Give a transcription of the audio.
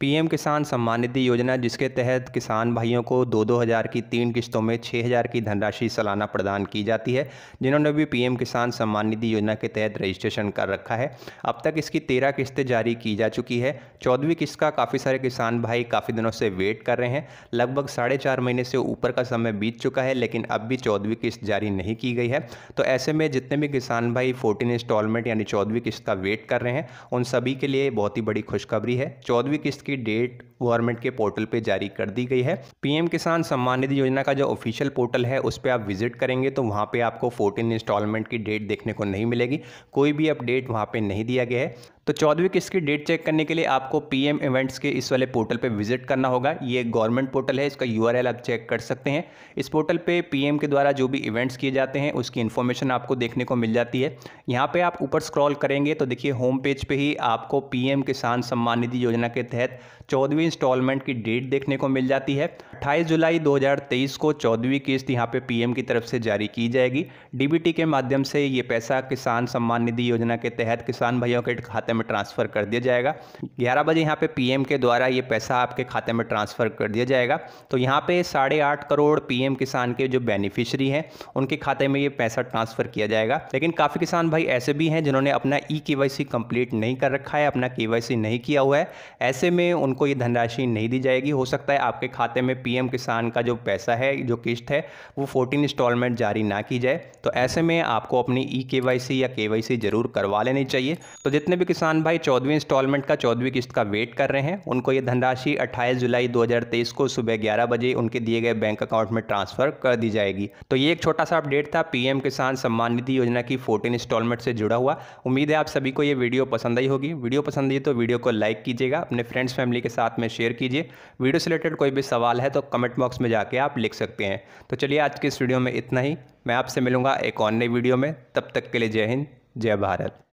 PM किसान सम्मान निधि योजना जिसके तहत किसान भाइयों को दो दो हज़ार की तीन किस्तों में छः हज़ार की धनराशि सालाना प्रदान की जाती है जिन्होंने भी पीएम किसान सम्मान निधि योजना के तहत रजिस्ट्रेशन कर रखा है अब तक इसकी तेरह किस्तें जारी की जा चुकी है चौदहवीं किस्त का काफ़ी सारे किसान भाई काफ़ी दिनों से वेट कर रहे हैं लगभग साढ़े चार महीने से ऊपर का समय बीत चुका है लेकिन अब भी चौदहवीं किस्त जारी नहीं की गई है तो ऐसे में जितने भी किसान भाई फोर्टीन इंस्टॉलमेंट यानी चौदहवीं किस्त का वेट कर रहे हैं उन सभी के लिए बहुत ही बड़ी खुशखबरी है चौदहवीं किस्त की डेट गवर्नमेंट के पोर्टल पे जारी कर दी गई है पीएम किसान सम्मान निधि योजना का जो ऑफिशियल पोर्टल है उस पर आप विजिट करेंगे तो वहाँ पे आपको 14 इंस्टॉलमेंट की डेट देखने को नहीं मिलेगी कोई भी अपडेट वहाँ पे नहीं दिया गया है तो चौदहवीं किस्त की डेट चेक करने के लिए आपको पीएम इवेंट्स के इस वाले पोर्टल पे विजिट करना होगा ये गवर्नमेंट पोर्टल है इसका यूआरएल आप चेक कर सकते हैं इस पोर्टल पे पीएम के द्वारा जो भी इवेंट्स किए जाते हैं उसकी इन्फॉर्मेशन आपको देखने को मिल जाती है यहाँ पर आप ऊपर स्क्रॉल करेंगे तो देखिए होम पेज पर ही आपको पी किसान सम्मान निधि योजना के तहत चौदहवीं इंस्टॉलमेंट की डेट देखने को मिल जाती है अट्ठाईस जुलाई दो को चौदहवीं किस्त यहाँ पर पी की तरफ से जारी की जाएगी डी के माध्यम से ये पैसा किसान सम्मान निधि योजना के तहत किसान भाइयों के खाते खाते में ट्रांसफ़र कर दिया जाएगा ग्यारह बजे यहाँ पे पीएम के द्वारा ये पैसा आपके खाते में ट्रांसफ़र कर दिया जाएगा तो यहाँ पे साढ़े आठ करोड़ पीएम किसान के जो बेनिफिशरी हैं उनके खाते में ये पैसा ट्रांसफ़र किया जाएगा लेकिन काफ़ी किसान भाई ऐसे भी हैं जिन्होंने अपना ई के वाई कंप्लीट नहीं कर रखा है अपना के नहीं किया हुआ है ऐसे में उनको ये धनराशि नहीं दी जाएगी हो सकता है आपके खाते में पीएम किसान का जो पैसा है जो किस्त है वो फोर्टीन इंस्टॉलमेंट जारी ना की जाए तो ऐसे में आपको अपनी ई e के या के जरूर करवा लेनी चाहिए तो जितने भी किसान भाई चौदहवीं इंस्टॉलमेंट का चौदहवीं किस्त का वेट कर रहे हैं उनको ये धनराशि 28 जुलाई 2023 को सुबह 11 बजे उनके दिए गए बैंक अकाउंट में ट्रांसफर कर दी जाएगी तो ये एक छोटा सा अपडेट था पीएम किसान सम्मान निधि योजना की फोर्टीन इंस्टॉलमेंट से जुड़ा हुआ उम्मीद है आप सभी को ये वीडियो पसंद आई होगी वीडियो पसंद आई तो वीडियो को लाइक कीजिएगा अपने फ्रेंड्स फैमिली के साथ में शेयर कीजिए वीडियो से रिलेटेड कोई भी सवाल है तो कमेंट बॉक्स में जाके आप लिख सकते हैं तो चलिए आज के इस वीडियो में इतना ही मैं आपसे मिलूंगा एक और नई वीडियो में तब तक के लिए जय हिंद जय भारत